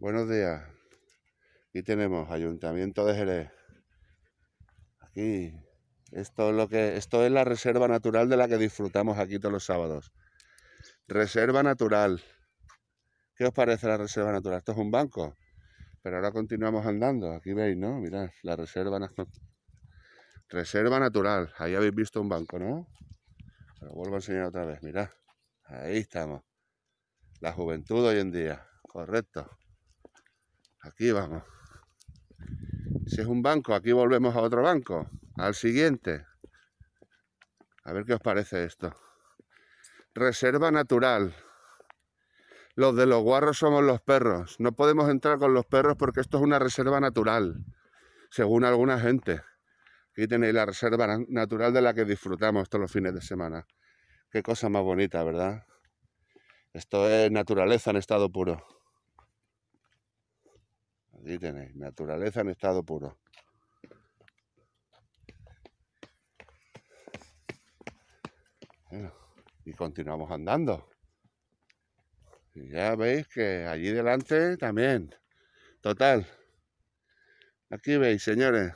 Buenos días. Aquí tenemos Ayuntamiento de Jerez. Aquí. Esto es, lo que, esto es la reserva natural de la que disfrutamos aquí todos los sábados. Reserva natural. ¿Qué os parece la reserva natural? Esto es un banco. Pero ahora continuamos andando. Aquí veis, ¿no? Mirad, la reserva natural. Reserva natural. Ahí habéis visto un banco, ¿no? lo vuelvo a enseñar otra vez. Mirad. Ahí estamos. La juventud hoy en día. Correcto. Aquí vamos. si es un banco, aquí volvemos a otro banco, al siguiente. A ver qué os parece esto. Reserva natural. Los de los guarros somos los perros. No podemos entrar con los perros porque esto es una reserva natural, según alguna gente. Aquí tenéis la reserva natural de la que disfrutamos todos los fines de semana. Qué cosa más bonita, ¿verdad? Esto es naturaleza en estado puro. Aquí tenéis, naturaleza en estado puro. y continuamos andando. ya veis que allí delante también. Total. Aquí veis, señores.